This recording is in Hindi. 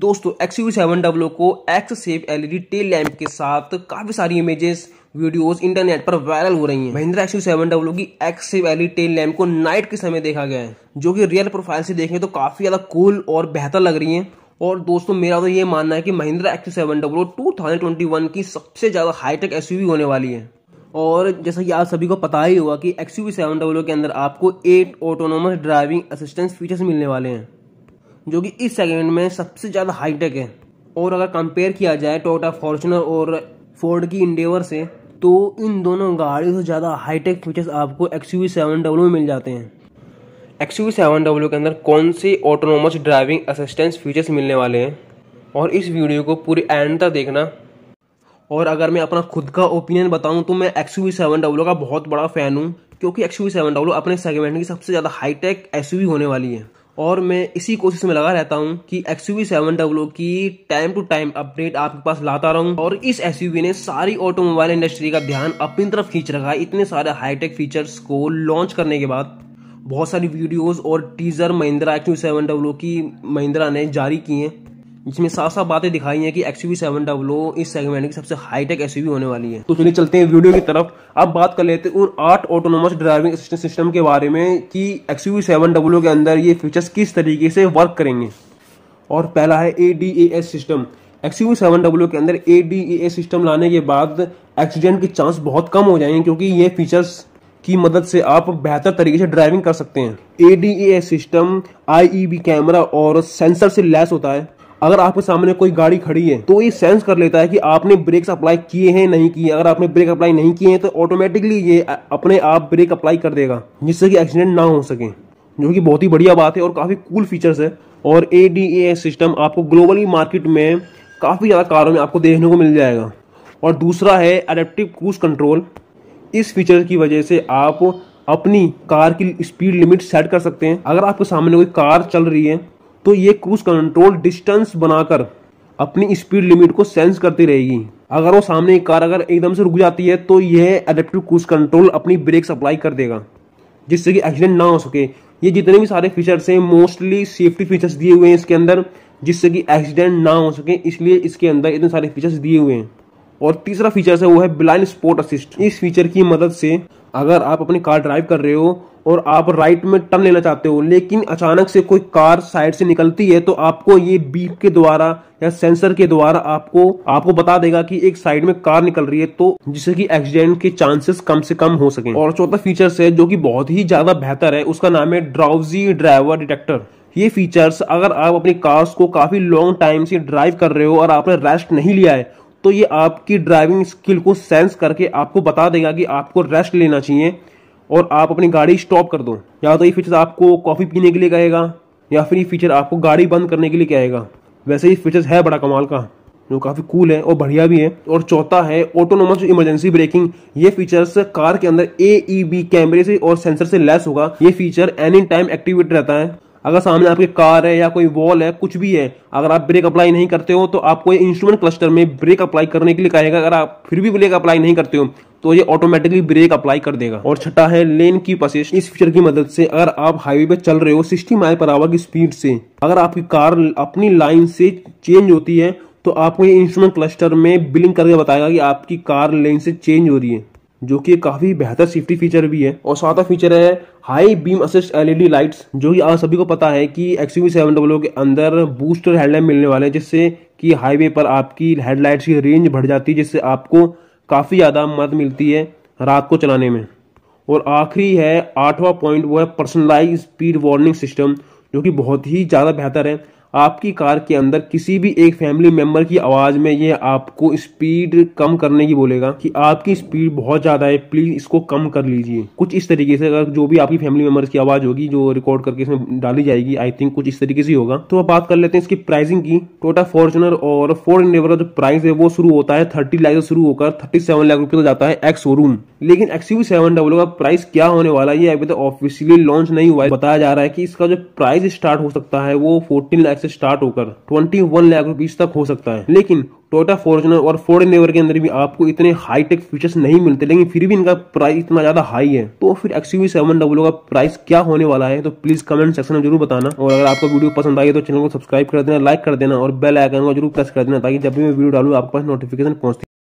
दोस्तों एक्स यू सेवन डब्लो को X shape LED tail lamp के साथ काफ़ी सारी इमेजेस वीडियोस इंटरनेट पर वायरल हो रही हैं Mahindra X U seven double o की X shape LED tail lamp को नाइट के समय देखा गया है जो कि रियल प्रोफाइल से देखें तो काफ़ी ज़्यादा कूल और बेहतर लग रही है और दोस्तों मेरा तो ये मानना है कि Mahindra X seven double o two thousand twenty one की सबसे ज़्यादा हाईटेक एस होने वाली है और जैसा कि आप सभी को पता ही होगा कि एक्स यू सेवन डब्लो के अंदर आपको eight autonomous driving assistance features मिलने वाले हैं जो कि इस सेगमेंट में सबसे ज़्यादा हाईटेक है और अगर कंपेयर किया जाए टोटा फॉर्चुनर और फोर्ड की इंडेवर से तो इन दोनों गाड़ियों से ज़्यादा हाईटेक फीचर्स आपको एक्स यू सेवन डब्ल्यू में मिल जाते हैं एक्स यू सेवन डब्ल्यू के अंदर कौन से ऑटोनोमस ड्राइविंग असिस्टेंस फीचर्स मिलने वाले हैं और इस वीडियो को पूरी एंड तक देखना और अगर मैं अपना खुद का ओपिनियन बताऊं तो मैं एक्स यू सेवन डब्ल्यू का बहुत बड़ा फ़ैन हूं क्योंकि एक्स यू सेवन डब्ल्यू अपने सेगमेंट की सबसे ज़्यादा हाईटेक एस होने वाली है और मैं इसी कोशिश में लगा रहता हूँ कि एक्स यू की टाइम टू टाइम अपडेट आपके पास लाता रहूँ और इस एस ने सारी ऑटोमोबाइल इंडस्ट्री का ध्यान अपनी तरफ खींच रखा है इतने सारे हाईटेक फीचर्स को लॉन्च करने के बाद बहुत सारी वीडियोस और टीजर महिंद्रा एक्स यू की महिंद्रा ने जारी किए जिसमें साफ साफ बातें दिखाई हैं कि एक्स यू सेवन डब्लो इस सेगमेंट की सबसे हाईटेक एस होने वाली है तो चलिए चलते हैं वीडियो की तरफ अब बात कर लेते हैं उन आठ ऑटोनोमस ड्राइविंग असिस्टेंट सिस्टम के बारे में कि एक्स यू सेवन डब्लो के अंदर ये फीचर्स किस तरीके से वर्क करेंगे और पहला है A D A S system X U seven double o के अंदर A D A S system लाने के बाद एक्सीडेंट के चांस बहुत कम हो जाएंगे क्योंकि ये फीचर्स की मदद से आप बेहतर तरीके से ड्राइविंग कर सकते हैं A D A S system I E B camera और सेंसर से लैस होता है अगर आपके सामने कोई गाड़ी खड़ी है तो ये सेंस कर लेता है कि आपने ब्रेक्स अप्लाई किए हैं नहीं किए अगर आपने ब्रेक अप्लाई नहीं किए हैं तो ऑटोमेटिकली ये अपने आप ब्रेक अप्लाई कर देगा जिससे कि एक्सीडेंट ना हो सके जो कि बहुत ही बढ़िया बात है और काफ़ी कूल फीचर्स है और ए डी ए सिस्टम आपको ग्लोबली मार्केट में काफ़ी ज़्यादा कारों में आपको देखने को मिल जाएगा और दूसरा है अडेप्टिव क्रूज कंट्रोल इस फीचर की वजह से आप अपनी कार की स्पीड लिमिट सेट कर सकते हैं अगर आपके सामने कोई कार चल रही है तो ये क्रूज कंट्रोल डिस्टेंस बनाकर अपनी स्पीड लिमिट को सेंस करती रहेगी अगर वो सामने एक कार अगर एकदम से रुक जाती है तो यह अडेप्टिव क्रूज कंट्रोल अपनी ब्रेक अप्लाई कर देगा जिससे कि एक्सीडेंट ना हो सके ये जितने भी सारे फीचर्स हैं मोस्टली सेफ्टी फीचर्स दिए हुए हैं इसके अंदर जिससे कि एक्सीडेंट ना हो सके इसलिए इसके अंदर इतने सारे फीचर्स दिए हुए हैं और तीसरा फीचर है वो है ब्लाइंड स्पॉट असिस्ट इस फीचर की मदद से अगर आप अपनी कार ड्राइव कर रहे हो और आप राइट में टर्न लेना चाहते हो लेकिन अचानक से कोई कार साइड से निकलती है तो आपको ये बीप के द्वारा या सेंसर के द्वारा आपको आपको बता देगा कि एक साइड में कार निकल रही है तो जिससे कि एक्सीडेंट के चांसेस कम से कम हो सके और चौथा फीचर्स है जो कि बहुत ही ज्यादा बेहतर है उसका नाम है ड्राउजी ड्राइवर डिटेक्टर ये फीचर्स अगर आप अपनी कार्स को काफी लॉन्ग टाइम से ड्राइव कर रहे हो और आपने रेस्ट नहीं लिया है तो ये आपकी ड्राइविंग स्किल को सेंस करके आपको बता देगा कि आपको रेस्ट लेना चाहिए और आप अपनी गाड़ी स्टॉप कर दो या तो ये फीचर आपको कॉफ़ी पीने के लिए कहेगा या फिर ये फीचर आपको गाड़ी बंद करने के लिए कहेगा वैसे ये फीचर्स है बड़ा कमाल का जो काफ़ी कूल है और बढ़िया भी है और चौथा है ऑटोनोमस इमरजेंसी ब्रेकिंग ये फीचर्स कार के अंदर ए कैमरे e से और सेंसर से लेस होगा ये फीचर एनी टाइम एक्टिवेट रहता है अगर सामने आपके कार है या कोई वॉल है कुछ भी है अगर आप ब्रेक अप्लाई नहीं करते हो तो आपको इंस्ट्रूमेंट क्लस्टर में ब्रेक अप्लाई करने के लिए कहेगा अगर आप फिर भी ब्रेक अप्लाई नहीं करते हो तो ये ऑटोमेटिकली ब्रेक अप्लाई कर देगा और छठा है लेन की असिस्ट इस फीचर की मदद से अगर आप हाईवे पे चल रहे हो सिक्सटी माइल पर आवर की स्पीड से अगर आपकी कार अपनी लाइन से चेंज होती है तो आपको ये इंस्ट्रूमेंट क्लस्टर में बिलिंग करके बताएगा कि आपकी कार लेन से चेंज हो रही है जो कि काफ़ी बेहतर सेफ्टी फीचर भी है और सातवां फीचर है high beam assist LED lights जो कि आप सभी को पता है कि एक्स यू सेवन डब्लो के अंदर बूस्टर हेडलाइट मिलने वाले हैं जिससे कि हाईवे पर आपकी हेडलाइट्स की रेंज बढ़ जाती है जिससे आपको काफ़ी ज़्यादा मदद मिलती है रात को चलाने में और आखिरी है आठवां पॉइंट वो है पर्सनलाइज स्पीड वार्निंग सिस्टम जो कि बहुत ही ज़्यादा बेहतर है आपकी कार के अंदर किसी भी एक फैमिली मेम्बर की आवाज़ में ये आपको स्पीड कम करने की बोलेगा कि आपकी स्पीड बहुत ज़्यादा है प्लीज़ इसको कम कर लीजिए कुछ इस तरीके से अगर जो भी आपकी फैमिली मेंबर्स की आवाज़ होगी जो रिकॉर्ड करके इसमें डाली जाएगी आई थिंक कुछ इस तरीके से होगा तो अब बात कर लेते हैं इसकी प्राइसिंग की टोटा फॉर्चुनर और फोर इंडेवर का जो प्राइस है वो शुरू होता है थर्टी लाख से शुरू होकर थर्टी सेवन लाख रुपये तक जाता है एक्स शोरूम लेकिन यू सेवन डब्ल्यू का प्राइस क्या होने वाला है ये अभी तक ऑफिशियली लॉन्च नहीं हुआ है बताया जा रहा है कि इसका जो प्राइस स्टार्ट हो सकता है वो फोर्टीन लाख लाख से स्टार्ट होकर 21 लाख रुपीज तक हो सकता है लेकिन टोयोटा फॉर्चुनर और फोर्ड नेवर के अंदर भी आपको इतने हाई टेक फीचर्स नहीं मिलते लेकिन फिर भी इनका प्राइस इतना ज्यादा हाई है तो फिर एक्सयूवी सेवन डब्लो का प्राइस क्या होने वाला है तो प्लीज कमेंट सेक्शन में जरूर बताना और अगर आपको वीडियो पसंद आई तो चैनल को सब्सक्राइब कर देना लाइक कर देना और बेल आइकन को जरूर प्रेस कर देना ताकि जब भी मैं वीडियो डालू आपके पास नोटिफिकेशन पहुंचती